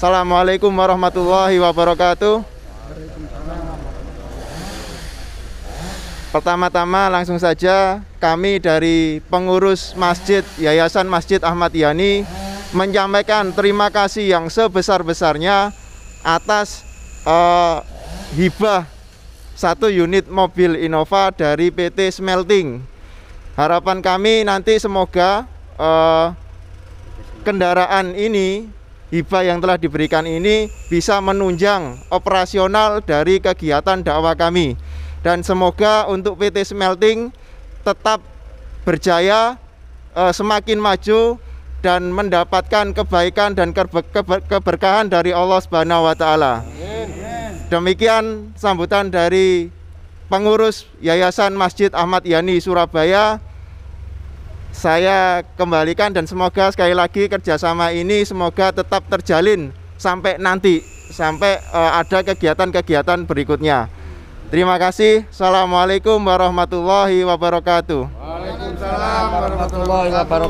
Assalamualaikum warahmatullahi wabarakatuh. Pertama-tama langsung saja kami dari pengurus Masjid Yayasan Masjid Ahmad Yani menyampaikan terima kasih yang sebesar-besarnya atas uh, hibah satu unit mobil Innova dari PT Smelting. Harapan kami nanti semoga uh, kendaraan ini hibah yang telah diberikan ini bisa menunjang operasional dari kegiatan dakwah kami dan semoga untuk PT Smelting tetap berjaya eh, semakin maju dan mendapatkan kebaikan dan keberkahan dari Allah Subhanahu wa taala. Demikian sambutan dari pengurus Yayasan Masjid Ahmad Yani Surabaya saya kembalikan dan semoga sekali lagi kerjasama ini semoga tetap terjalin sampai nanti sampai uh, ada kegiatan-kegiatan berikutnya. Terima kasih. Assalamualaikum warahmatullahi wabarakatuh. Waalaikumsalam warahmatullahi wabarakatuh.